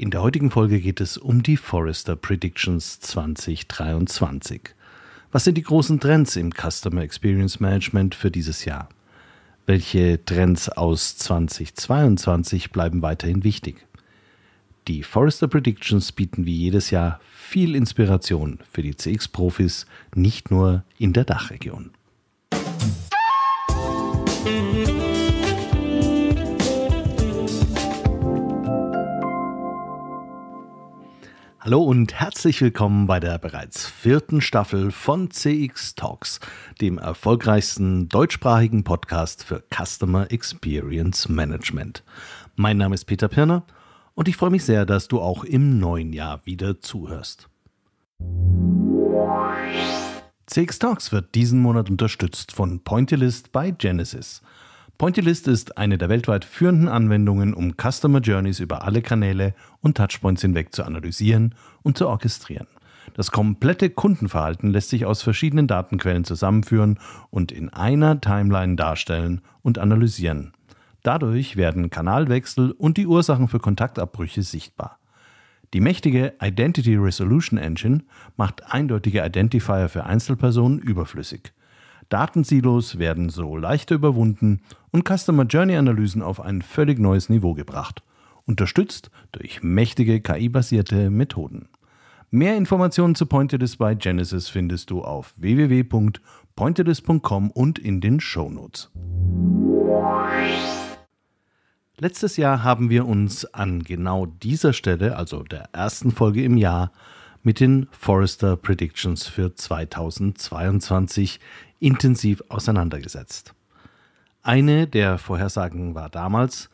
In der heutigen Folge geht es um die Forrester Predictions 2023. Was sind die großen Trends im Customer Experience Management für dieses Jahr? Welche Trends aus 2022 bleiben weiterhin wichtig? Die Forrester Predictions bieten wie jedes Jahr viel Inspiration für die CX-Profis, nicht nur in der Dachregion. Hallo und herzlich willkommen bei der bereits vierten Staffel von CX Talks, dem erfolgreichsten deutschsprachigen Podcast für Customer Experience Management. Mein Name ist Peter Pirner und ich freue mich sehr, dass du auch im neuen Jahr wieder zuhörst. CX Talks wird diesen Monat unterstützt von Pointylist bei Genesis – Pointylist ist eine der weltweit führenden Anwendungen, um Customer Journeys über alle Kanäle und Touchpoints hinweg zu analysieren und zu orchestrieren. Das komplette Kundenverhalten lässt sich aus verschiedenen Datenquellen zusammenführen und in einer Timeline darstellen und analysieren. Dadurch werden Kanalwechsel und die Ursachen für Kontaktabbrüche sichtbar. Die mächtige Identity Resolution Engine macht eindeutige Identifier für Einzelpersonen überflüssig. Datensilos werden so leichter überwunden und Customer Journey Analysen auf ein völlig neues Niveau gebracht, unterstützt durch mächtige KI-basierte Methoden. Mehr Informationen zu Pointedis bei Genesis findest du auf www.pointedis.com und in den Shownotes. Letztes Jahr haben wir uns an genau dieser Stelle, also der ersten Folge im Jahr, mit den Forrester Predictions für 2022 intensiv auseinandergesetzt. Eine der Vorhersagen war damals,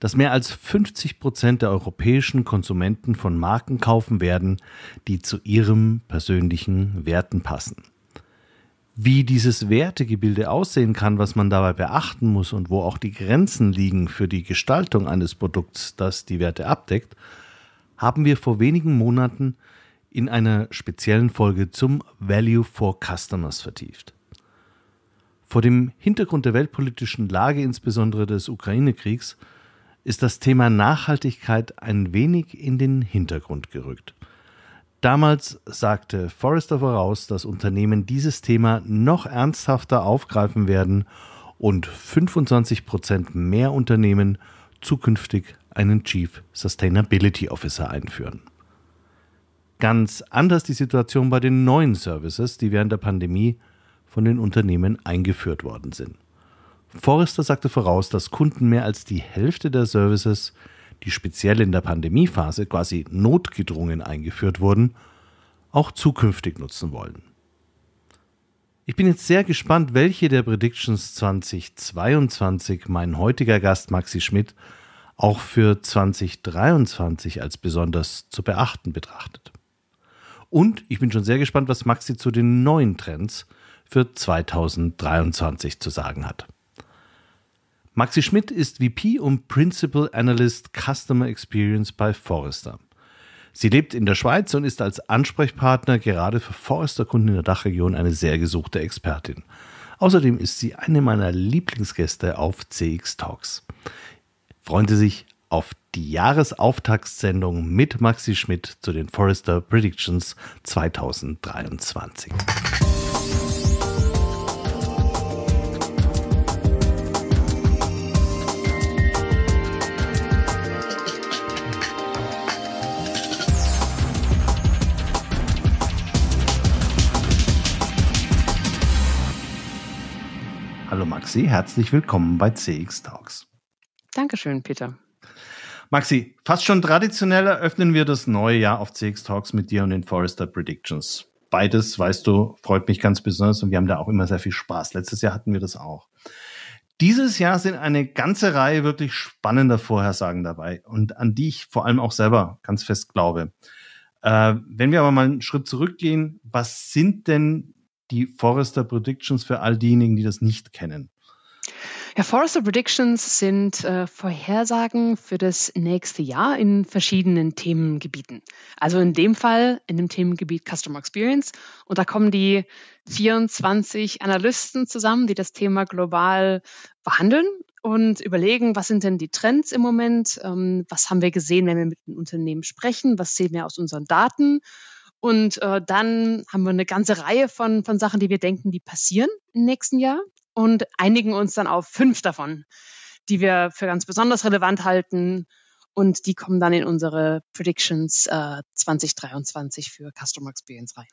dass mehr als 50 Prozent der europäischen Konsumenten von Marken kaufen werden, die zu ihren persönlichen Werten passen. Wie dieses Wertegebilde aussehen kann, was man dabei beachten muss und wo auch die Grenzen liegen für die Gestaltung eines Produkts, das die Werte abdeckt, haben wir vor wenigen Monaten in einer speziellen Folge zum Value for Customers vertieft. Vor dem Hintergrund der weltpolitischen Lage, insbesondere des Ukraine-Kriegs, ist das Thema Nachhaltigkeit ein wenig in den Hintergrund gerückt. Damals sagte Forrester voraus, dass Unternehmen dieses Thema noch ernsthafter aufgreifen werden und 25 Prozent mehr Unternehmen zukünftig einen Chief Sustainability Officer einführen ganz anders die Situation bei den neuen Services, die während der Pandemie von den Unternehmen eingeführt worden sind. Forrester sagte voraus, dass Kunden mehr als die Hälfte der Services, die speziell in der Pandemiephase quasi notgedrungen eingeführt wurden, auch zukünftig nutzen wollen. Ich bin jetzt sehr gespannt, welche der Predictions 2022 mein heutiger Gast Maxi Schmidt auch für 2023 als besonders zu beachten betrachtet. Und ich bin schon sehr gespannt, was Maxi zu den neuen Trends für 2023 zu sagen hat. Maxi Schmidt ist VP und Principal Analyst Customer Experience bei Forrester. Sie lebt in der Schweiz und ist als Ansprechpartner gerade für Forrester-Kunden in der Dachregion eine sehr gesuchte Expertin. Außerdem ist sie eine meiner Lieblingsgäste auf CX Talks. Freuen Sie sich auf die Jahresauftaktssendung mit Maxi Schmidt zu den Forrester Predictions 2023. Hallo Maxi, herzlich willkommen bei CX Talks. Dankeschön, Peter. Maxi, fast schon traditionell eröffnen wir das neue Jahr auf CX Talks mit dir und den Forrester Predictions. Beides, weißt du, freut mich ganz besonders und wir haben da auch immer sehr viel Spaß. Letztes Jahr hatten wir das auch. Dieses Jahr sind eine ganze Reihe wirklich spannender Vorhersagen dabei und an die ich vor allem auch selber ganz fest glaube. Äh, wenn wir aber mal einen Schritt zurückgehen, was sind denn die Forrester Predictions für all diejenigen, die das nicht kennen? Ja, Forrester Predictions sind äh, Vorhersagen für das nächste Jahr in verschiedenen Themengebieten. Also in dem Fall in dem Themengebiet Customer Experience. Und da kommen die 24 Analysten zusammen, die das Thema global behandeln und überlegen, was sind denn die Trends im Moment? Ähm, was haben wir gesehen, wenn wir mit den Unternehmen sprechen? Was sehen wir aus unseren Daten? Und äh, dann haben wir eine ganze Reihe von, von Sachen, die wir denken, die passieren im nächsten Jahr und einigen uns dann auf fünf davon, die wir für ganz besonders relevant halten. Und die kommen dann in unsere Predictions äh, 2023 für Customer Experience rein.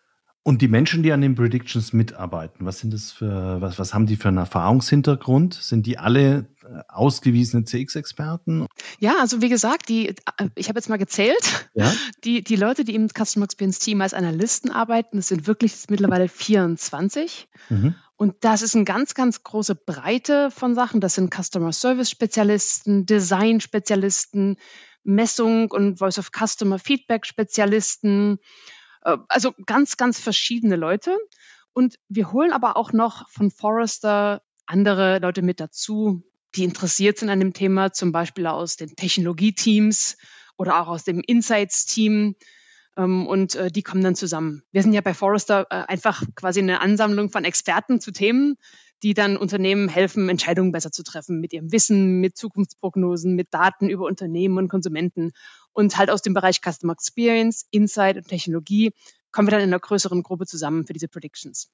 Und die Menschen, die an den Predictions mitarbeiten, was sind das für, was, was haben die für einen Erfahrungshintergrund? Sind die alle äh, ausgewiesene CX-Experten? Ja, also wie gesagt, die, äh, ich habe jetzt mal gezählt, ja? die, die Leute, die im Customer Experience Team als Analysten arbeiten, das sind wirklich mittlerweile 24. Mhm. Und das ist eine ganz, ganz große Breite von Sachen. Das sind Customer Service Spezialisten, Design Spezialisten, Messung und Voice of Customer Feedback Spezialisten. Äh, also ganz, ganz verschiedene Leute. Und wir holen aber auch noch von Forrester andere Leute mit dazu, die interessiert sind an dem Thema, zum Beispiel aus den Technologieteams oder auch aus dem Insights-Team. Ähm, und äh, die kommen dann zusammen. Wir sind ja bei Forrester äh, einfach quasi eine Ansammlung von Experten zu Themen, die dann Unternehmen helfen, Entscheidungen besser zu treffen mit ihrem Wissen, mit Zukunftsprognosen, mit Daten über Unternehmen und Konsumenten. Und halt aus dem Bereich Customer Experience, Insight und Technologie kommen wir dann in einer größeren Gruppe zusammen für diese Predictions.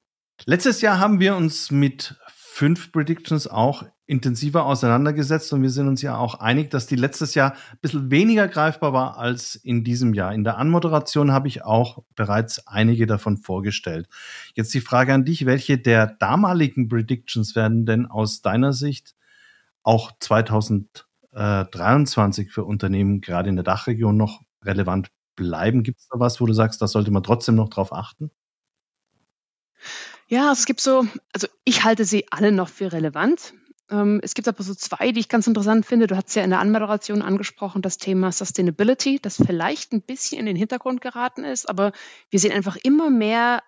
Letztes Jahr haben wir uns mit fünf Predictions auch intensiver auseinandergesetzt und wir sind uns ja auch einig, dass die letztes Jahr ein bisschen weniger greifbar war als in diesem Jahr. In der Anmoderation habe ich auch bereits einige davon vorgestellt. Jetzt die Frage an dich, welche der damaligen Predictions werden denn aus deiner Sicht auch 2023 für Unternehmen gerade in der Dachregion noch relevant bleiben? Gibt es da was, wo du sagst, da sollte man trotzdem noch drauf achten? Ja, es gibt so, also ich halte sie alle noch für relevant. Ähm, es gibt aber so zwei, die ich ganz interessant finde. Du hast ja in der Anmoderation angesprochen, das Thema Sustainability, das vielleicht ein bisschen in den Hintergrund geraten ist, aber wir sehen einfach immer mehr,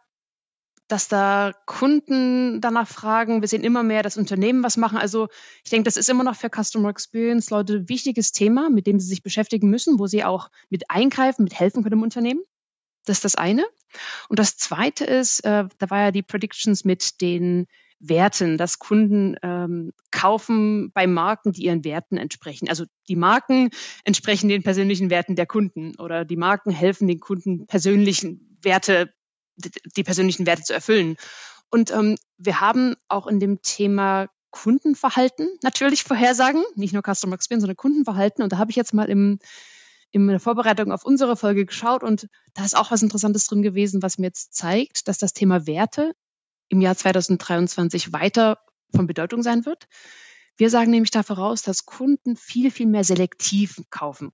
dass da Kunden danach fragen. Wir sehen immer mehr, dass Unternehmen was machen. Also ich denke, das ist immer noch für Customer Experience Leute ein wichtiges Thema, mit dem sie sich beschäftigen müssen, wo sie auch mit eingreifen, mit helfen können im Unternehmen. Das ist das eine. Und das zweite ist, äh, da war ja die Predictions mit den Werten, dass Kunden ähm, kaufen bei Marken, die ihren Werten entsprechen. Also die Marken entsprechen den persönlichen Werten der Kunden oder die Marken helfen den Kunden persönlichen Werte, die persönlichen Werte zu erfüllen. Und ähm, wir haben auch in dem Thema Kundenverhalten natürlich vorhersagen, nicht nur Customer Experience, sondern Kundenverhalten. Und da habe ich jetzt mal im, in der Vorbereitung auf unsere Folge geschaut und da ist auch was Interessantes drin gewesen, was mir jetzt zeigt, dass das Thema Werte im Jahr 2023 weiter von Bedeutung sein wird. Wir sagen nämlich da voraus, dass Kunden viel, viel mehr selektiv kaufen.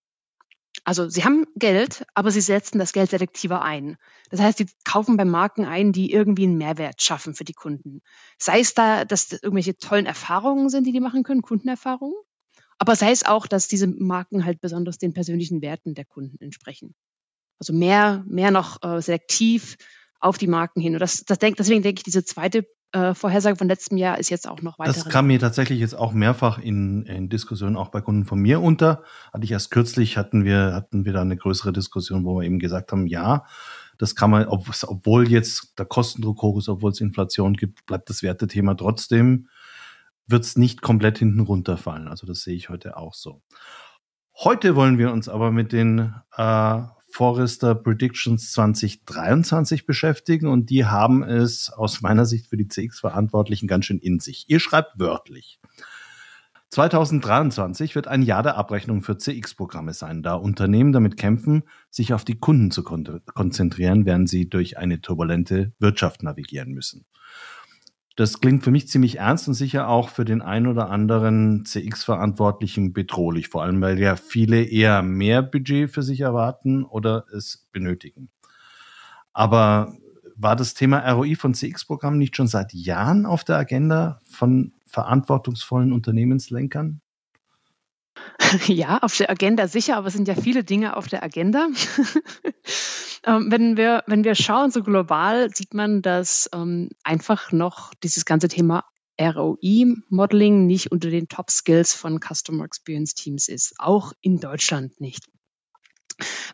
Also sie haben Geld, aber sie setzen das Geld selektiver ein. Das heißt, sie kaufen bei Marken ein, die irgendwie einen Mehrwert schaffen für die Kunden. Sei es da, dass das irgendwelche tollen Erfahrungen sind, die die machen können, Kundenerfahrungen, aber sei es auch, dass diese Marken halt besonders den persönlichen Werten der Kunden entsprechen. Also mehr, mehr noch äh, selektiv auf die Marken hin. Und das, das denk, deswegen denke ich, diese zweite äh, Vorhersage von letztem Jahr ist jetzt auch noch weiter. Das kam mir tatsächlich jetzt auch mehrfach in, in, Diskussionen auch bei Kunden von mir unter. Hatte ich erst kürzlich, hatten wir, hatten wir da eine größere Diskussion, wo wir eben gesagt haben, ja, das kann man, ob, obwohl jetzt der Kostendruck hoch ist, obwohl es Inflation gibt, bleibt das Wertethema trotzdem, wird es nicht komplett hinten runterfallen. Also das sehe ich heute auch so. Heute wollen wir uns aber mit den äh, Forrester Predictions 2023 beschäftigen und die haben es aus meiner Sicht für die CX-Verantwortlichen ganz schön in sich. Ihr schreibt wörtlich. 2023 wird ein Jahr der Abrechnung für CX-Programme sein, da Unternehmen damit kämpfen, sich auf die Kunden zu kon konzentrieren, während sie durch eine turbulente Wirtschaft navigieren müssen. Das klingt für mich ziemlich ernst und sicher auch für den ein oder anderen CX-Verantwortlichen bedrohlich, vor allem weil ja viele eher mehr Budget für sich erwarten oder es benötigen. Aber war das Thema ROI von CX-Programmen nicht schon seit Jahren auf der Agenda von verantwortungsvollen Unternehmenslenkern? Ja, auf der Agenda sicher, aber es sind ja viele Dinge auf der Agenda. Ähm, wenn, wir, wenn wir schauen, so global, sieht man, dass ähm, einfach noch dieses ganze Thema ROI-Modeling nicht unter den Top-Skills von Customer Experience Teams ist. Auch in Deutschland nicht.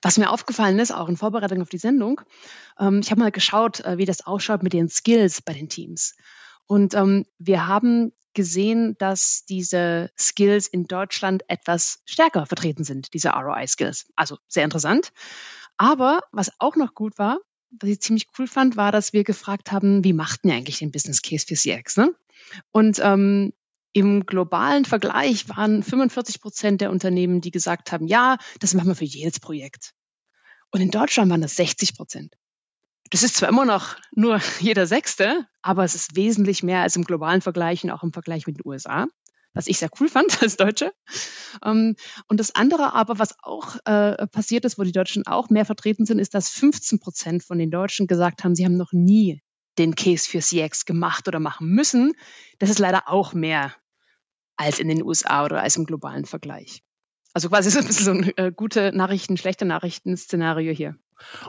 Was mir aufgefallen ist, auch in Vorbereitung auf die Sendung, ähm, ich habe mal geschaut, äh, wie das ausschaut mit den Skills bei den Teams. Und ähm, wir haben gesehen, dass diese Skills in Deutschland etwas stärker vertreten sind, diese ROI-Skills. Also sehr interessant. Aber was auch noch gut war, was ich ziemlich cool fand, war, dass wir gefragt haben, wie machten ihr eigentlich den Business Case für CX? Ne? Und ähm, im globalen Vergleich waren 45 Prozent der Unternehmen, die gesagt haben, ja, das machen wir für jedes Projekt. Und in Deutschland waren das 60 Prozent. Das ist zwar immer noch nur jeder Sechste, aber es ist wesentlich mehr als im globalen Vergleich und auch im Vergleich mit den USA, was ich sehr cool fand als Deutsche. Ähm, und das andere aber, was auch äh, passiert ist, wo die Deutschen auch mehr vertreten sind, ist, dass 15 Prozent von den Deutschen gesagt haben, sie haben noch nie den Case für CX gemacht oder machen müssen. Das ist leider auch mehr als in den USA oder als im globalen Vergleich. Also quasi so ein bisschen so ein äh, gute Nachrichten, schlechte Nachrichten-Szenario hier.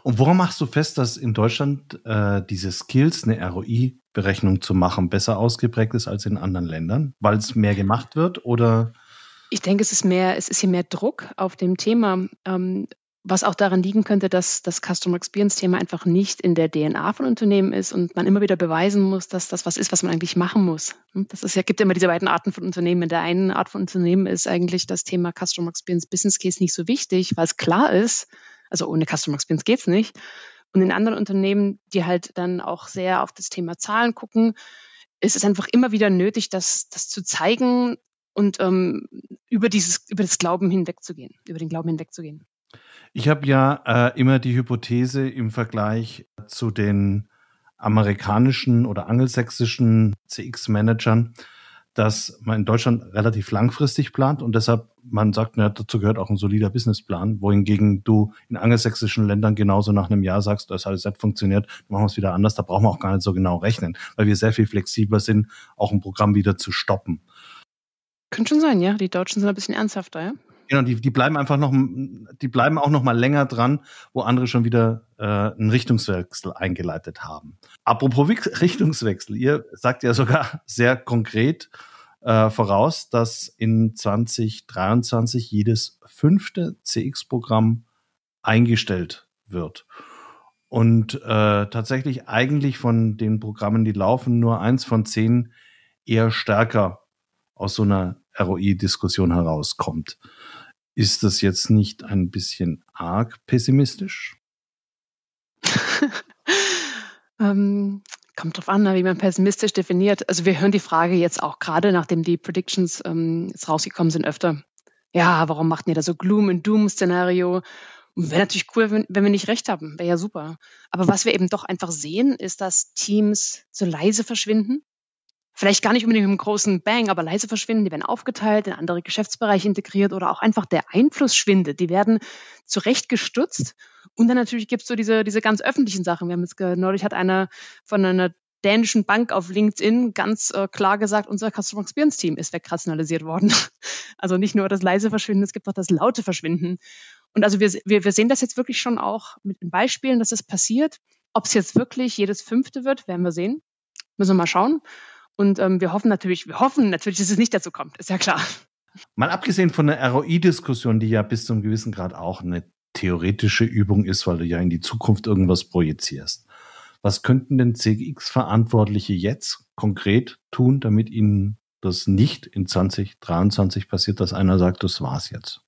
Und woran machst du fest, dass in Deutschland äh, diese Skills, eine ROI-Berechnung zu machen, besser ausgeprägt ist als in anderen Ländern? Weil es mehr gemacht wird oder? Ich denke, es ist mehr, es ist hier mehr Druck auf dem Thema. Ähm, was auch daran liegen könnte, dass das Customer Experience Thema einfach nicht in der DNA von Unternehmen ist und man immer wieder beweisen muss, dass das was ist, was man eigentlich machen muss. Hm, das ist ja, gibt immer diese beiden Arten von Unternehmen. In der einen Art von Unternehmen ist eigentlich das Thema Customer Experience Business Case nicht so wichtig, weil es klar ist, also ohne Customer Experience geht es nicht. Und in anderen Unternehmen, die halt dann auch sehr auf das Thema Zahlen gucken, ist es einfach immer wieder nötig, das, das zu zeigen und ähm, über dieses, über das Glauben hinwegzugehen, über den Glauben hinwegzugehen. Ich habe ja äh, immer die Hypothese im Vergleich zu den amerikanischen oder angelsächsischen CX-Managern, dass man in Deutschland relativ langfristig plant und deshalb man sagt, na, dazu gehört auch ein solider Businessplan, wohingegen du in angelsächsischen Ländern genauso nach einem Jahr sagst, das hat jetzt funktioniert, machen wir es wieder anders, da brauchen wir auch gar nicht so genau rechnen, weil wir sehr viel flexibler sind, auch ein Programm wieder zu stoppen. Könnte schon sein, ja. Die Deutschen sind ein bisschen ernsthafter, ja. Genau, die, die bleiben einfach noch, die bleiben auch noch mal länger dran, wo andere schon wieder äh, einen Richtungswechsel eingeleitet haben. Apropos Richtungswechsel, ihr sagt ja sogar sehr konkret, äh, voraus, dass in 2023 jedes fünfte CX-Programm eingestellt wird. Und äh, tatsächlich eigentlich von den Programmen, die laufen, nur eins von zehn eher stärker aus so einer ROI-Diskussion herauskommt. Ist das jetzt nicht ein bisschen arg pessimistisch? ähm, Kommt drauf an, ne, wie man pessimistisch definiert. Also wir hören die Frage jetzt auch gerade, nachdem die Predictions ähm, jetzt rausgekommen sind, öfter. Ja, warum macht ihr da so Gloom and Doom-Szenario? Wäre natürlich cool, wenn, wenn, wir nicht recht haben. Wäre ja super. Aber was wir eben doch einfach sehen, ist, dass Teams so leise verschwinden vielleicht gar nicht unbedingt im großen Bang, aber leise verschwinden, die werden aufgeteilt, in andere Geschäftsbereiche integriert oder auch einfach der Einfluss schwindet. Die werden zurecht zurechtgestutzt. Und dann natürlich gibt es so diese, diese ganz öffentlichen Sachen. Wir haben jetzt neulich hat einer von einer dänischen Bank auf LinkedIn ganz äh, klar gesagt, unser Customer Experience Team ist wegrationalisiert worden. Also nicht nur das leise Verschwinden, es gibt auch das laute Verschwinden. Und also wir, wir, wir sehen das jetzt wirklich schon auch mit den Beispielen, dass das passiert. Ob es jetzt wirklich jedes fünfte wird, werden wir sehen. Müssen wir mal schauen. Und ähm, wir hoffen natürlich, wir hoffen natürlich, dass es nicht dazu kommt, ist ja klar. Mal abgesehen von der ROI-Diskussion, die ja bis zu einem gewissen Grad auch eine theoretische Übung ist, weil du ja in die Zukunft irgendwas projizierst. Was könnten denn CGX-Verantwortliche jetzt konkret tun, damit ihnen das nicht in 2023 passiert, dass einer sagt, das war's jetzt?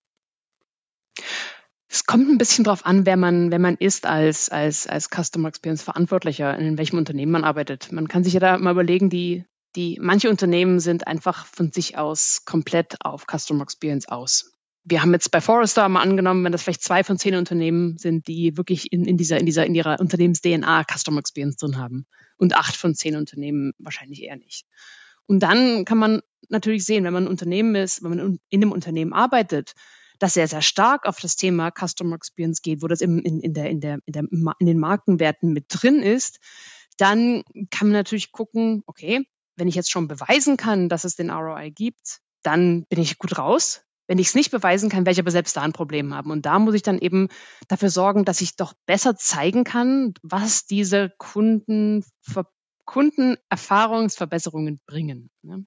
Es kommt ein bisschen drauf an, wer man, wer man ist als, als, als Customer Experience Verantwortlicher, in welchem Unternehmen man arbeitet. Man kann sich ja da mal überlegen, die die, manche Unternehmen sind einfach von sich aus komplett auf Customer Experience aus. Wir haben jetzt bei Forrester mal angenommen, wenn das vielleicht zwei von zehn Unternehmen sind, die wirklich in, in dieser, in dieser, in ihrer Unternehmens-DNA Customer Experience drin haben. Und acht von zehn Unternehmen wahrscheinlich eher nicht. Und dann kann man natürlich sehen, wenn man ein Unternehmen ist, wenn man in einem Unternehmen arbeitet, das sehr, sehr stark auf das Thema Customer Experience geht, wo das in, in, in, der, in, der, in, der, in den Markenwerten mit drin ist, dann kann man natürlich gucken, okay, wenn ich jetzt schon beweisen kann, dass es den ROI gibt, dann bin ich gut raus. Wenn ich es nicht beweisen kann, werde ich aber selbst da ein Problem haben. Und da muss ich dann eben dafür sorgen, dass ich doch besser zeigen kann, was diese Kunden, Kundenerfahrungsverbesserungen bringen. Ne?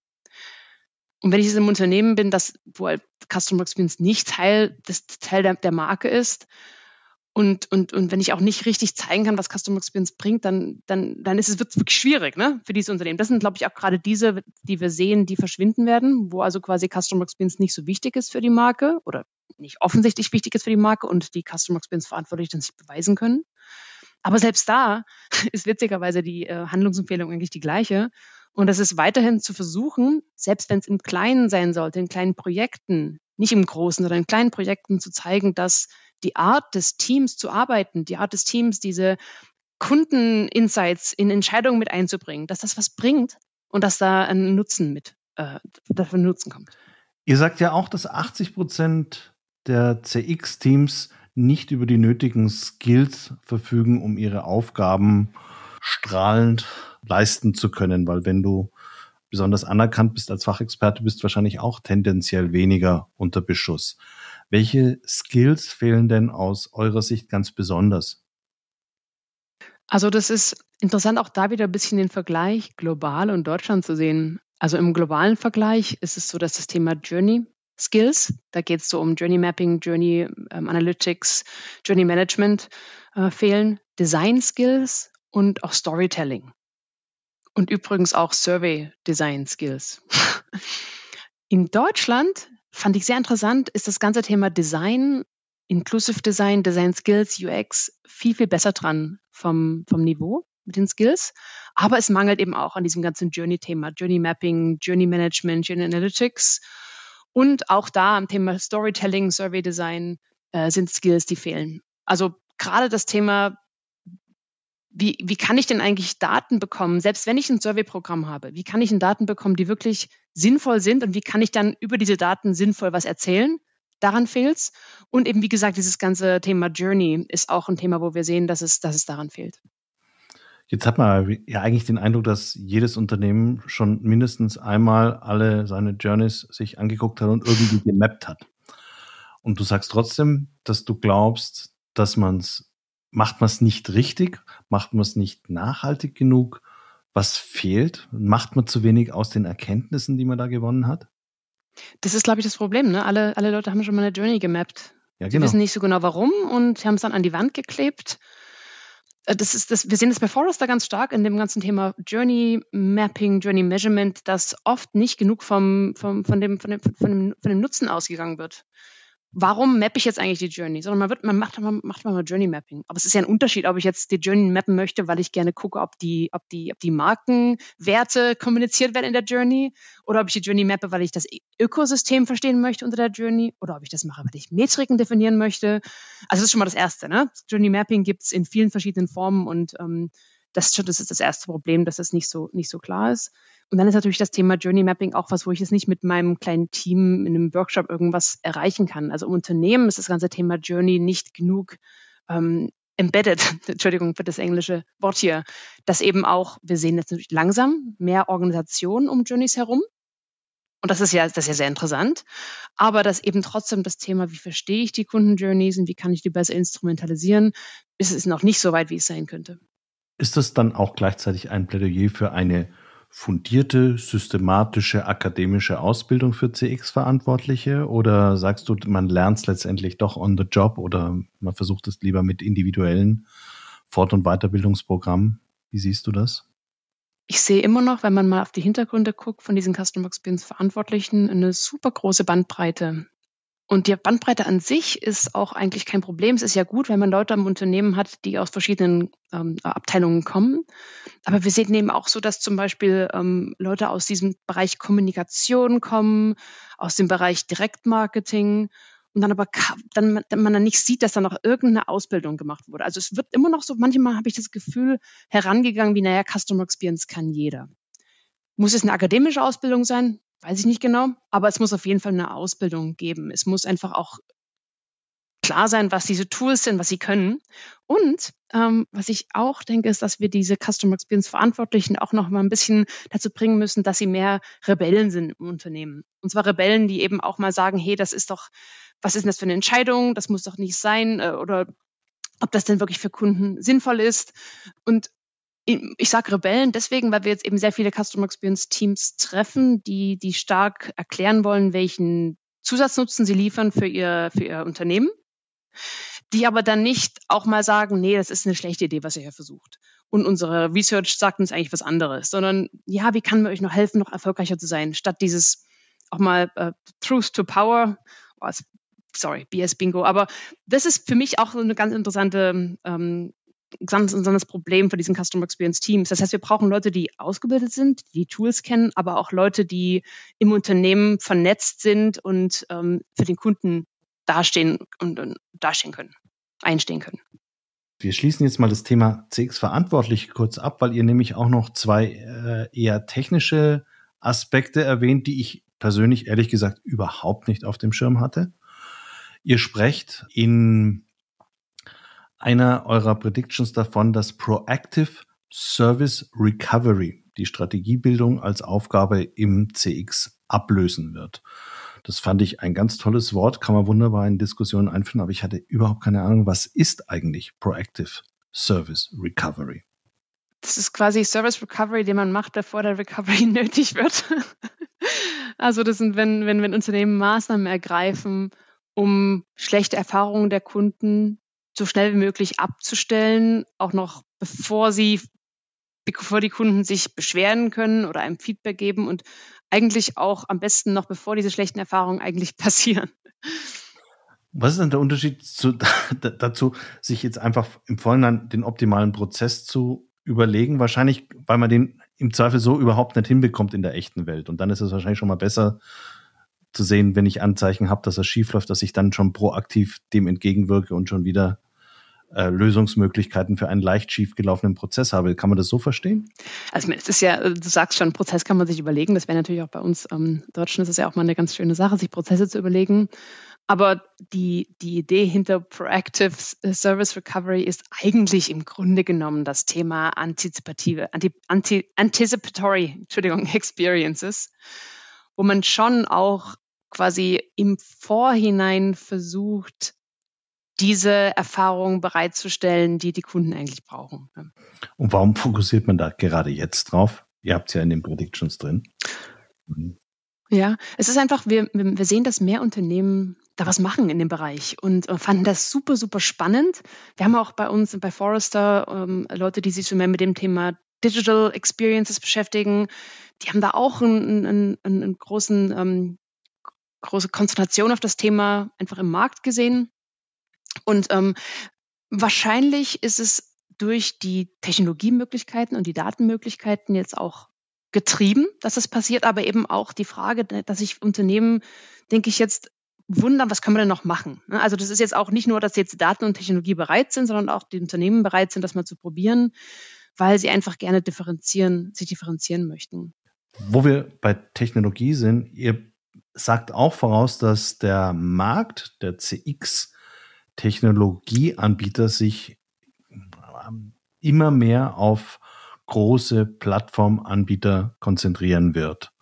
Und wenn ich jetzt im Unternehmen bin, das, wo halt Customer Experience nicht Teil, des, Teil der, der Marke ist, und, und, und wenn ich auch nicht richtig zeigen kann, was Customer Experience bringt, dann, dann, dann ist es wirklich schwierig ne, für dieses Unternehmen. Das sind, glaube ich, auch gerade diese, die wir sehen, die verschwinden werden, wo also quasi Customer Experience nicht so wichtig ist für die Marke oder nicht offensichtlich wichtig ist für die Marke und die Customer Experience dann sich beweisen können. Aber selbst da ist witzigerweise die äh, Handlungsempfehlung eigentlich die gleiche. Und das ist weiterhin zu versuchen, selbst wenn es im Kleinen sein sollte, in kleinen Projekten, nicht im großen oder in kleinen Projekten zu zeigen, dass die Art des Teams zu arbeiten, die Art des Teams, diese Kundeninsights in Entscheidungen mit einzubringen, dass das was bringt und dass da ein Nutzen mit, äh, davon Nutzen kommt. Ihr sagt ja auch, dass 80 Prozent der CX-Teams nicht über die nötigen Skills verfügen, um ihre Aufgaben strahlend leisten zu können, weil wenn du besonders anerkannt bist als Fachexperte, bist wahrscheinlich auch tendenziell weniger unter Beschuss. Welche Skills fehlen denn aus eurer Sicht ganz besonders? Also das ist interessant, auch da wieder ein bisschen den Vergleich global und Deutschland zu sehen. Also im globalen Vergleich ist es so, dass das Thema Journey Skills, da geht es so um Journey Mapping, Journey ähm, Analytics, Journey Management äh, fehlen, Design Skills und auch Storytelling und übrigens auch Survey Design Skills. in Deutschland fand ich sehr interessant, ist das ganze Thema Design, Inclusive Design, Design Skills, UX viel, viel besser dran vom, vom Niveau mit den Skills. Aber es mangelt eben auch an diesem ganzen Journey-Thema, Journey Mapping, Journey Management, Journey Analytics. Und auch da am Thema Storytelling, Survey Design äh, sind Skills, die fehlen. Also gerade das Thema wie, wie kann ich denn eigentlich Daten bekommen, selbst wenn ich ein Survey-Programm habe, wie kann ich denn Daten bekommen, die wirklich sinnvoll sind und wie kann ich dann über diese Daten sinnvoll was erzählen? Daran fehlt es. Und eben, wie gesagt, dieses ganze Thema Journey ist auch ein Thema, wo wir sehen, dass es, dass es daran fehlt. Jetzt hat man ja eigentlich den Eindruck, dass jedes Unternehmen schon mindestens einmal alle seine Journeys sich angeguckt hat und irgendwie gemappt hat. Und du sagst trotzdem, dass du glaubst, dass man es macht man es nicht richtig? Macht man es nicht nachhaltig genug? Was fehlt? Macht man zu wenig aus den Erkenntnissen, die man da gewonnen hat? Das ist, glaube ich, das Problem. Ne? Alle, alle Leute haben schon mal eine Journey gemappt. Ja, genau. Die wissen nicht so genau warum und haben es dann an die Wand geklebt. Äh, das ist, das, wir sehen das bei Forrester ganz stark in dem ganzen Thema Journey Mapping, Journey Measurement, dass oft nicht genug vom, vom, von, dem, von, dem, von, dem, von dem Nutzen ausgegangen wird warum mappe ich jetzt eigentlich die Journey? Sondern man, wird, man macht, man macht mal Journey Mapping. Aber es ist ja ein Unterschied, ob ich jetzt die Journey mappen möchte, weil ich gerne gucke, ob die, ob die, ob die Markenwerte kommuniziert werden in der Journey oder ob ich die Journey mappe, weil ich das e- Ökosystem verstehen möchte unter der Journey oder ob ich das mache, weil ich Metriken definieren möchte. Also das ist schon mal das Erste. Ne? Journey Mapping gibt's in vielen verschiedenen Formen und ähm, das ist schon, das ist das erste Problem, dass das nicht so, nicht so klar ist. Und dann ist natürlich das Thema Journey Mapping auch was, wo ich jetzt nicht mit meinem kleinen Team in einem Workshop irgendwas erreichen kann. Also im Unternehmen ist das ganze Thema Journey nicht genug ähm, embedded, Entschuldigung für das englische Wort hier, dass eben auch, wir sehen jetzt natürlich langsam mehr Organisationen um Journeys herum. Und das ist ja, das ist ja sehr interessant. Aber dass eben trotzdem das Thema, wie verstehe ich die Kundenjourneys und wie kann ich die besser instrumentalisieren, ist es noch nicht so weit, wie es sein könnte. Ist das dann auch gleichzeitig ein Plädoyer für eine fundierte, systematische, akademische Ausbildung für CX-Verantwortliche? Oder sagst du, man lernt es letztendlich doch on the job oder man versucht es lieber mit individuellen Fort- und Weiterbildungsprogrammen? Wie siehst du das? Ich sehe immer noch, wenn man mal auf die Hintergründe guckt, von diesen Customer Experience Verantwortlichen eine super große Bandbreite und die Bandbreite an sich ist auch eigentlich kein Problem. Es ist ja gut, wenn man Leute im Unternehmen hat, die aus verschiedenen ähm, Abteilungen kommen. Aber wir sehen eben auch so, dass zum Beispiel ähm, Leute aus diesem Bereich Kommunikation kommen, aus dem Bereich Direktmarketing und dann aber dann, dann man dann nicht sieht, dass da noch irgendeine Ausbildung gemacht wurde. Also es wird immer noch so, manchmal habe ich das Gefühl herangegangen, wie naja, Customer Experience kann jeder. Muss es eine akademische Ausbildung sein? weiß ich nicht genau, aber es muss auf jeden Fall eine Ausbildung geben. Es muss einfach auch klar sein, was diese Tools sind, was sie können. Und ähm, was ich auch denke, ist, dass wir diese Customer Experience Verantwortlichen auch noch mal ein bisschen dazu bringen müssen, dass sie mehr Rebellen sind im Unternehmen. Und zwar Rebellen, die eben auch mal sagen, hey, das ist doch, was ist denn das für eine Entscheidung? Das muss doch nicht sein äh, oder ob das denn wirklich für Kunden sinnvoll ist. Und ich sage Rebellen deswegen, weil wir jetzt eben sehr viele Customer Experience Teams treffen, die, die stark erklären wollen, welchen Zusatznutzen sie liefern für ihr, für ihr Unternehmen, die aber dann nicht auch mal sagen, nee, das ist eine schlechte Idee, was ihr hier versucht. Und unsere Research sagt uns eigentlich was anderes, sondern ja, wie kann man euch noch helfen, noch erfolgreicher zu sein, statt dieses auch mal uh, Truth to Power, oh, sorry, BS Bingo, aber das ist für mich auch so eine ganz interessante ähm, gesamtes Problem für diesen Customer Experience Teams. Das heißt, wir brauchen Leute, die ausgebildet sind, die Tools kennen, aber auch Leute, die im Unternehmen vernetzt sind und ähm, für den Kunden dastehen und, und dastehen können, einstehen können. Wir schließen jetzt mal das Thema cx verantwortlich kurz ab, weil ihr nämlich auch noch zwei äh, eher technische Aspekte erwähnt, die ich persönlich ehrlich gesagt überhaupt nicht auf dem Schirm hatte. Ihr sprecht in einer eurer Predictions davon, dass Proactive Service Recovery die Strategiebildung als Aufgabe im CX ablösen wird. Das fand ich ein ganz tolles Wort, kann man wunderbar in Diskussionen einführen, aber ich hatte überhaupt keine Ahnung, was ist eigentlich Proactive Service Recovery? Das ist quasi Service Recovery, den man macht, bevor der Recovery nötig wird. also das sind, wenn, wenn, wenn Unternehmen Maßnahmen ergreifen, um schlechte Erfahrungen der Kunden so schnell wie möglich abzustellen, auch noch bevor sie, bevor die Kunden sich beschweren können oder einem Feedback geben und eigentlich auch am besten noch bevor diese schlechten Erfahrungen eigentlich passieren. Was ist denn der Unterschied zu, dazu, sich jetzt einfach im Vorhinein den optimalen Prozess zu überlegen? Wahrscheinlich, weil man den im Zweifel so überhaupt nicht hinbekommt in der echten Welt. Und dann ist es wahrscheinlich schon mal besser zu sehen, wenn ich Anzeichen habe, dass das schiefläuft, dass ich dann schon proaktiv dem entgegenwirke und schon wieder äh, Lösungsmöglichkeiten für einen leicht schief gelaufenen Prozess habe. Kann man das so verstehen? Also es ist ja, äh, du sagst schon, Prozess kann man sich überlegen. Das wäre natürlich auch bei uns ähm, Deutschen, das ist ja auch mal eine ganz schöne Sache, sich Prozesse zu überlegen. Aber die, die Idee hinter Proactive äh, Service Recovery ist eigentlich im Grunde genommen das Thema antizipative, anti, anti, anticipatory Entschuldigung, Experiences, wo man schon auch quasi im Vorhinein versucht, diese Erfahrungen bereitzustellen, die die Kunden eigentlich brauchen. Und warum fokussiert man da gerade jetzt drauf? Ihr habt es ja in den Predictions drin. Mhm. Ja, es ist einfach, wir, wir sehen, dass mehr Unternehmen da was machen in dem Bereich und äh, fanden das super, super spannend. Wir haben auch bei uns bei Forrester ähm, Leute, die sich schon mehr mit dem Thema Digital Experiences beschäftigen. Die haben da auch einen, einen, einen großen, ähm, große Konzentration auf das Thema einfach im Markt gesehen. Und ähm, wahrscheinlich ist es durch die Technologiemöglichkeiten und die Datenmöglichkeiten jetzt auch getrieben, dass das passiert, aber eben auch die Frage, dass sich Unternehmen, denke ich jetzt, wundern, was können wir denn noch machen? Ne? Also das ist jetzt auch nicht nur, dass jetzt Daten und Technologie bereit sind, sondern auch die Unternehmen bereit sind, das mal zu probieren, weil sie einfach gerne differenzieren, sich differenzieren möchten. Wo wir bei Technologie sind, ihr sagt auch voraus, dass der Markt, der CX, Technologieanbieter sich ähm, immer mehr auf große Plattformanbieter konzentrieren wird.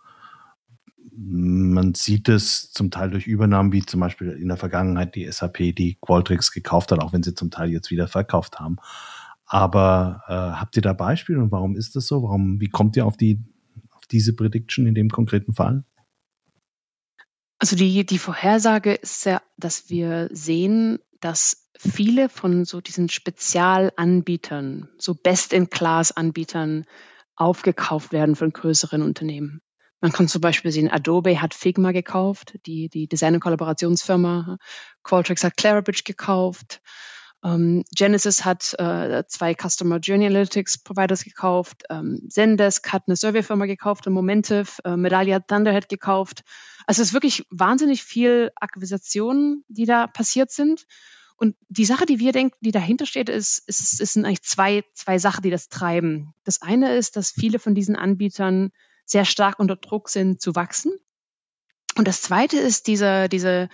Man sieht es zum Teil durch Übernahmen, wie zum Beispiel in der Vergangenheit die SAP, die Qualtrics gekauft hat, auch wenn sie zum Teil jetzt wieder verkauft haben. Aber äh, habt ihr da Beispiele und warum ist das so? Warum, wie kommt ihr auf, die, auf diese Prediction in dem konkreten Fall? Also die, die Vorhersage ist ja, dass wir sehen, dass viele von so diesen Spezialanbietern, so Best-in-Class-Anbietern aufgekauft werden von größeren Unternehmen. Man kann zum Beispiel sehen, Adobe hat Figma gekauft, die, die Design- und Kollaborationsfirma. Qualtrics hat Clarabridge gekauft. Ähm, Genesis hat äh, zwei Customer Journey Analytics Providers gekauft, ähm, Zendesk hat eine Survey-Firma gekauft, Momentive, äh, Medallia Thunderhead gekauft. Also es ist wirklich wahnsinnig viel Akquisitionen, die da passiert sind. Und die Sache, die wir denken, die dahinter steht, ist, ist, sind eigentlich zwei, zwei Sachen, die das treiben. Das eine ist, dass viele von diesen Anbietern sehr stark unter Druck sind zu wachsen. Und das zweite ist diese, diese,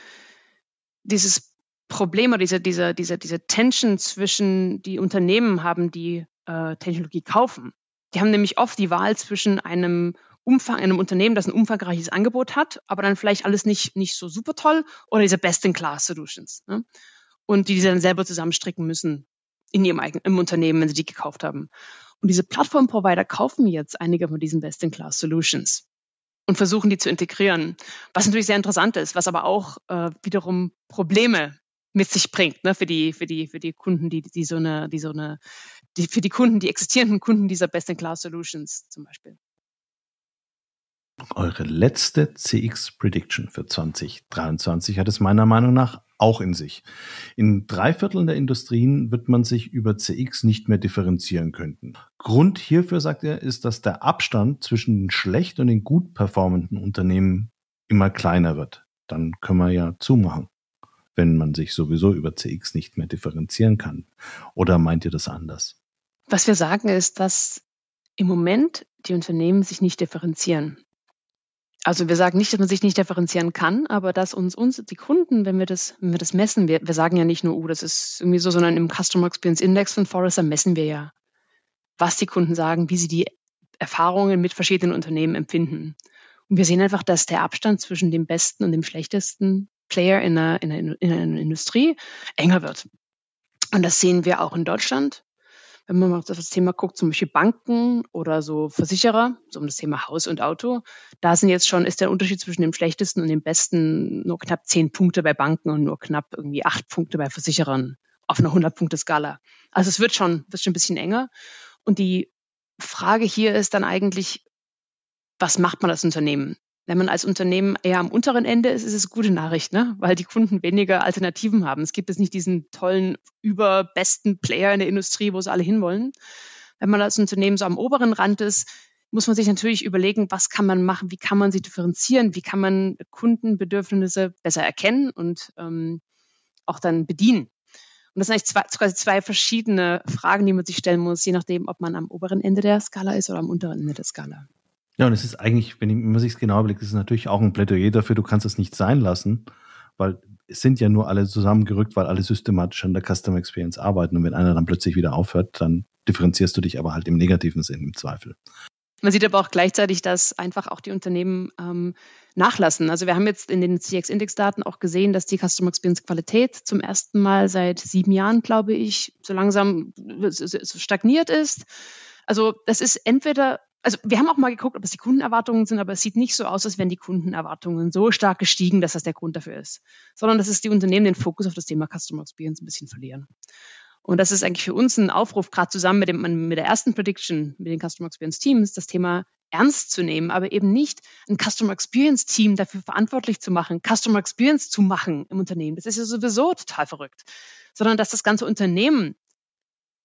dieses Problem oder diese, diese, diese, diese Tension zwischen die Unternehmen haben, die äh, Technologie kaufen. Die haben nämlich oft die Wahl zwischen einem Umfang, einem Unternehmen, das ein umfangreiches Angebot hat, aber dann vielleicht alles nicht, nicht so super toll oder diese Best-in-Class-Solutions. Ne? Und die, diese dann selber zusammenstricken müssen in ihrem eigenen, im Unternehmen, wenn sie die gekauft haben. Und diese Plattform-Provider kaufen jetzt einige von diesen Best-in-Class-Solutions und versuchen die zu integrieren, was natürlich sehr interessant ist, was aber auch äh, wiederum Probleme mit sich bringt, ne, für die, für die, für die Kunden, die, die so eine, die so eine, die, für die Kunden, die existierenden Kunden dieser Best-in-Class Solutions zum Beispiel. Eure letzte CX Prediction für 2023 hat es meiner Meinung nach auch in sich. In drei Vierteln der Industrien wird man sich über CX nicht mehr differenzieren können. Grund hierfür, sagt er, ist, dass der Abstand zwischen den schlecht und den gut performenden Unternehmen immer kleiner wird. Dann können wir ja zumachen wenn man sich sowieso über CX nicht mehr differenzieren kann? Oder meint ihr das anders? Was wir sagen ist, dass im Moment die Unternehmen sich nicht differenzieren. Also wir sagen nicht, dass man sich nicht differenzieren kann, aber dass uns, uns die Kunden, wenn wir das, wenn wir das messen, wir, wir sagen ja nicht nur, oh, das ist irgendwie so, sondern im Customer Experience Index von Forrester messen wir ja, was die Kunden sagen, wie sie die Erfahrungen mit verschiedenen Unternehmen empfinden. Und wir sehen einfach, dass der Abstand zwischen dem Besten und dem Schlechtesten Player in der, in der, in der Industrie enger wird. Und das sehen wir auch in Deutschland. Wenn man mal auf das Thema guckt, zum Beispiel Banken oder so Versicherer, so um das Thema Haus und Auto, da sind jetzt schon, ist der Unterschied zwischen dem schlechtesten und dem besten nur knapp zehn Punkte bei Banken und nur knapp irgendwie acht Punkte bei Versicherern auf einer 100-Punkte-Skala. Also es wird schon, wird schon ein bisschen enger. Und die Frage hier ist dann eigentlich, was macht man als Unternehmen? Wenn man als Unternehmen eher am unteren Ende ist, ist es gute Nachricht, ne? weil die Kunden weniger Alternativen haben. Es gibt jetzt nicht diesen tollen, überbesten Player in der Industrie, wo sie alle hinwollen. Wenn man als Unternehmen so am oberen Rand ist, muss man sich natürlich überlegen, was kann man machen, wie kann man sich differenzieren, wie kann man Kundenbedürfnisse besser erkennen und ähm, auch dann bedienen. Und das sind eigentlich zwei, zwei verschiedene Fragen, die man sich stellen muss, je nachdem, ob man am oberen Ende der Skala ist oder am unteren Ende der Skala. Ja, und es ist eigentlich, wenn man sich genau es genau blickt, ist es natürlich auch ein Plädoyer dafür, du kannst es nicht sein lassen, weil es sind ja nur alle zusammengerückt, weil alle systematisch an der Customer Experience arbeiten. Und wenn einer dann plötzlich wieder aufhört, dann differenzierst du dich aber halt im negativen Sinn im Zweifel. Man sieht aber auch gleichzeitig, dass einfach auch die Unternehmen ähm, nachlassen. Also wir haben jetzt in den CX-Index-Daten auch gesehen, dass die Customer Experience-Qualität zum ersten Mal seit sieben Jahren, glaube ich, so langsam stagniert ist. Also das ist entweder also wir haben auch mal geguckt, ob es die Kundenerwartungen sind, aber es sieht nicht so aus, als wären die Kundenerwartungen so stark gestiegen, dass das der Grund dafür ist, sondern dass es die Unternehmen den Fokus auf das Thema Customer Experience ein bisschen verlieren. Und das ist eigentlich für uns ein Aufruf, gerade zusammen mit, dem, mit der ersten Prediction, mit den Customer Experience Teams, das Thema ernst zu nehmen, aber eben nicht ein Customer Experience Team dafür verantwortlich zu machen, Customer Experience zu machen im Unternehmen. Das ist ja sowieso total verrückt, sondern dass das ganze Unternehmen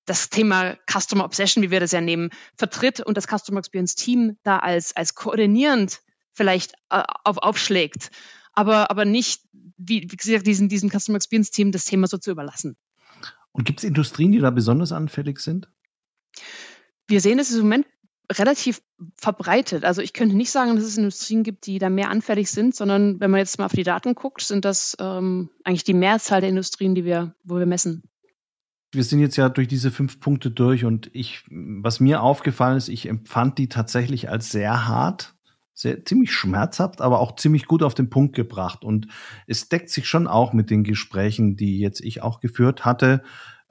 das Thema Customer Obsession, wie wir das ja nehmen, vertritt und das Customer Experience Team da als, als koordinierend vielleicht äh, auf, aufschlägt, aber, aber nicht, wie, wie gesagt, diesen, diesem Customer Experience Team das Thema so zu überlassen. Und gibt es Industrien, die da besonders anfällig sind? Wir sehen es im Moment relativ verbreitet. Also ich könnte nicht sagen, dass es Industrien gibt, die da mehr anfällig sind, sondern wenn man jetzt mal auf die Daten guckt, sind das ähm, eigentlich die Mehrzahl der Industrien, die wir, wo wir messen wir sind jetzt ja durch diese fünf Punkte durch und ich, was mir aufgefallen ist, ich empfand die tatsächlich als sehr hart, sehr, ziemlich schmerzhaft, aber auch ziemlich gut auf den Punkt gebracht. Und es deckt sich schon auch mit den Gesprächen, die jetzt ich auch geführt hatte,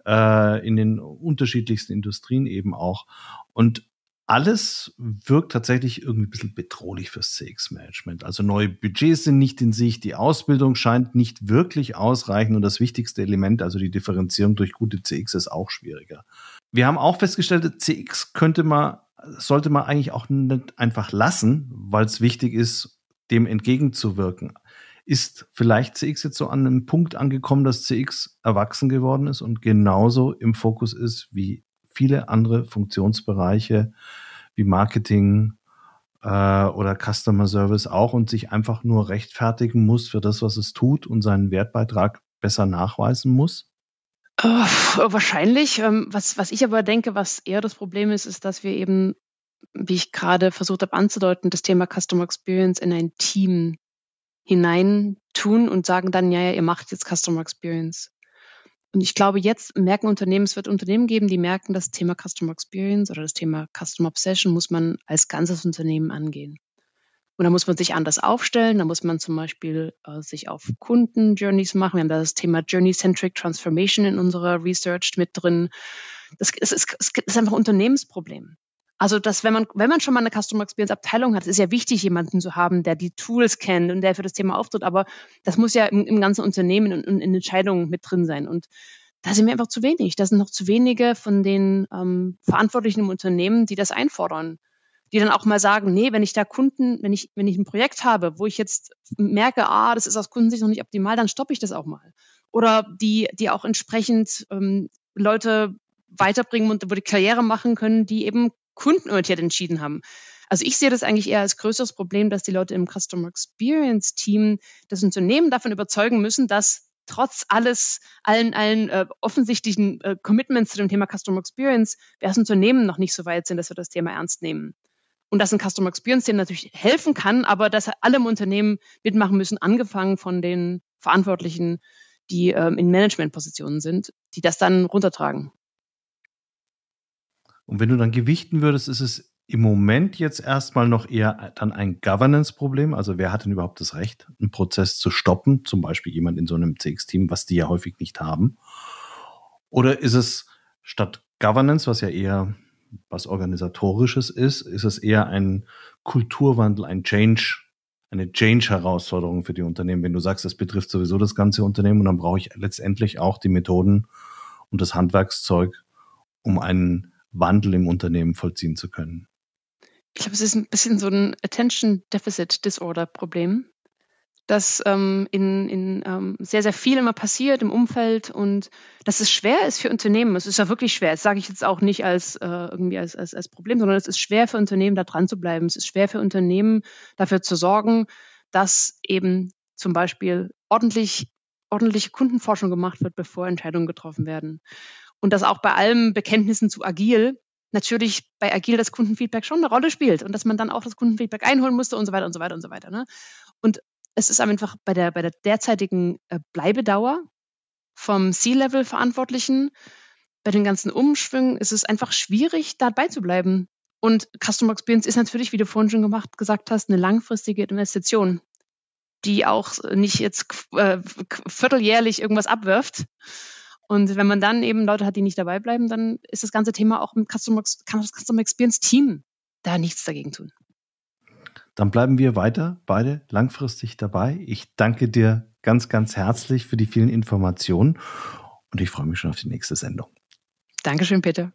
äh, in den unterschiedlichsten Industrien eben auch. Und alles wirkt tatsächlich irgendwie ein bisschen bedrohlich fürs CX-Management. Also neue Budgets sind nicht in Sicht, die Ausbildung scheint nicht wirklich ausreichend und das wichtigste Element, also die Differenzierung durch gute CX, ist auch schwieriger. Wir haben auch festgestellt, CX könnte man, sollte man eigentlich auch nicht einfach lassen, weil es wichtig ist, dem entgegenzuwirken. Ist vielleicht CX jetzt so an einem Punkt angekommen, dass CX erwachsen geworden ist und genauso im Fokus ist wie viele andere Funktionsbereiche wie Marketing äh, oder Customer Service auch und sich einfach nur rechtfertigen muss für das, was es tut und seinen Wertbeitrag besser nachweisen muss? Oh, wahrscheinlich. Ähm, was, was ich aber denke, was eher das Problem ist, ist, dass wir eben, wie ich gerade versucht habe anzudeuten, das Thema Customer Experience in ein Team hinein tun und sagen dann, ja, ja, ihr macht jetzt Customer Experience. Und ich glaube, jetzt merken Unternehmen, es wird Unternehmen geben, die merken, das Thema Customer Experience oder das Thema Customer Obsession muss man als ganzes Unternehmen angehen. Und da muss man sich anders aufstellen. Da muss man zum Beispiel äh, sich auf Kunden-Journeys machen. Wir haben da das Thema Journey-Centric Transformation in unserer Research mit drin. Das ist, ist, ist einfach ein Unternehmensproblem. Also, dass wenn man, wenn man schon mal eine Customer Experience Abteilung hat, ist ja wichtig, jemanden zu haben, der die Tools kennt und der für das Thema auftritt. Aber das muss ja im, im ganzen Unternehmen und, und in Entscheidungen mit drin sein. Und da sind wir einfach zu wenig. Da sind noch zu wenige von den ähm, Verantwortlichen im Unternehmen, die das einfordern. Die dann auch mal sagen, nee, wenn ich da Kunden, wenn ich, wenn ich ein Projekt habe, wo ich jetzt merke, ah, das ist aus Kundensicht noch nicht optimal, dann stoppe ich das auch mal. Oder die, die auch entsprechend ähm, Leute weiterbringen und über die Karriere machen können, die eben kundenorientiert entschieden haben. Also ich sehe das eigentlich eher als größeres Problem, dass die Leute im Customer Experience Team das Unternehmen davon überzeugen müssen, dass trotz alles, allen, allen äh, offensichtlichen äh, Commitments zu dem Thema Customer Experience, wir als Unternehmen noch nicht so weit sind, dass wir das Thema ernst nehmen. Und dass ein Customer Experience Team natürlich helfen kann, aber dass alle im Unternehmen mitmachen müssen, angefangen von den Verantwortlichen, die ähm, in Managementpositionen sind, die das dann runtertragen. Und wenn du dann gewichten würdest, ist es im Moment jetzt erstmal noch eher dann ein Governance-Problem. Also wer hat denn überhaupt das Recht, einen Prozess zu stoppen? Zum Beispiel jemand in so einem CX-Team, was die ja häufig nicht haben. Oder ist es statt Governance, was ja eher was organisatorisches ist, ist es eher ein Kulturwandel, ein Change, eine Change-Herausforderung für die Unternehmen, wenn du sagst, das betrifft sowieso das ganze Unternehmen und dann brauche ich letztendlich auch die Methoden und das Handwerkszeug, um einen Wandel im Unternehmen vollziehen zu können. Ich glaube, es ist ein bisschen so ein Attention Deficit Disorder Problem, dass ähm, in, in ähm, sehr, sehr viel immer passiert im Umfeld und dass es schwer ist für Unternehmen. Es ist ja wirklich schwer. Das sage ich jetzt auch nicht als äh, irgendwie als, als, als Problem, sondern es ist schwer für Unternehmen, da dran zu bleiben. Es ist schwer für Unternehmen, dafür zu sorgen, dass eben zum Beispiel ordentlich ordentliche Kundenforschung gemacht wird, bevor Entscheidungen getroffen werden und das auch bei allen Bekenntnissen zu agil natürlich bei agil das Kundenfeedback schon eine Rolle spielt und dass man dann auch das Kundenfeedback einholen musste und so weiter und so weiter und so weiter. Ne? Und es ist einfach bei der, bei der derzeitigen äh, Bleibedauer vom C-Level-Verantwortlichen, bei den ganzen Umschwüngen, ist es einfach schwierig, dabei zu bleiben. Und Customer Experience ist natürlich, wie du vorhin schon gemacht, gesagt hast, eine langfristige Investition, die auch nicht jetzt äh, vierteljährlich irgendwas abwirft, und wenn man dann eben Leute hat, die nicht dabei bleiben, dann ist das ganze Thema auch im Customer, Customer Experience Team da nichts dagegen tun. Dann bleiben wir weiter, beide langfristig dabei. Ich danke dir ganz, ganz herzlich für die vielen Informationen und ich freue mich schon auf die nächste Sendung. Dankeschön, Peter.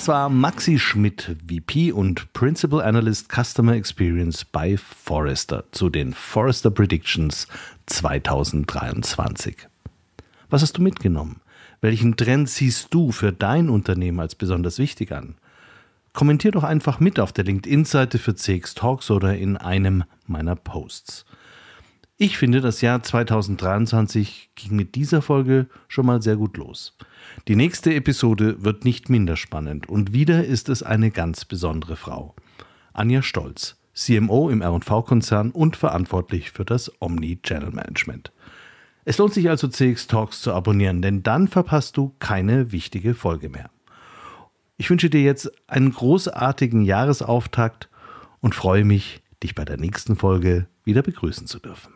Das war Maxi Schmidt, VP und Principal Analyst Customer Experience bei Forrester zu den Forrester Predictions 2023. Was hast du mitgenommen? Welchen Trend siehst du für dein Unternehmen als besonders wichtig an? Kommentier doch einfach mit auf der LinkedIn-Seite für CX Talks oder in einem meiner Posts. Ich finde, das Jahr 2023 ging mit dieser Folge schon mal sehr gut los. Die nächste Episode wird nicht minder spannend und wieder ist es eine ganz besondere Frau. Anja Stolz, CMO im RV-Konzern und verantwortlich für das Omni-Channel-Management. Es lohnt sich also, CX Talks zu abonnieren, denn dann verpasst du keine wichtige Folge mehr. Ich wünsche dir jetzt einen großartigen Jahresauftakt und freue mich, dich bei der nächsten Folge wieder begrüßen zu dürfen.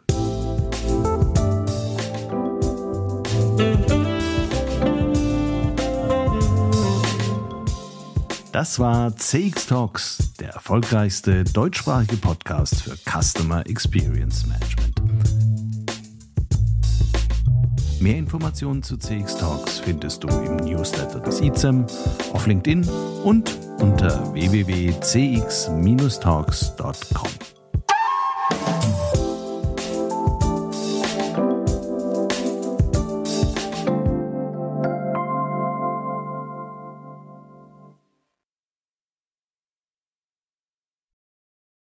Das war CX Talks, der erfolgreichste deutschsprachige Podcast für Customer Experience Management. Mehr Informationen zu CX Talks findest du im Newsletter des ICEM, auf LinkedIn und unter www.cx-talks.com.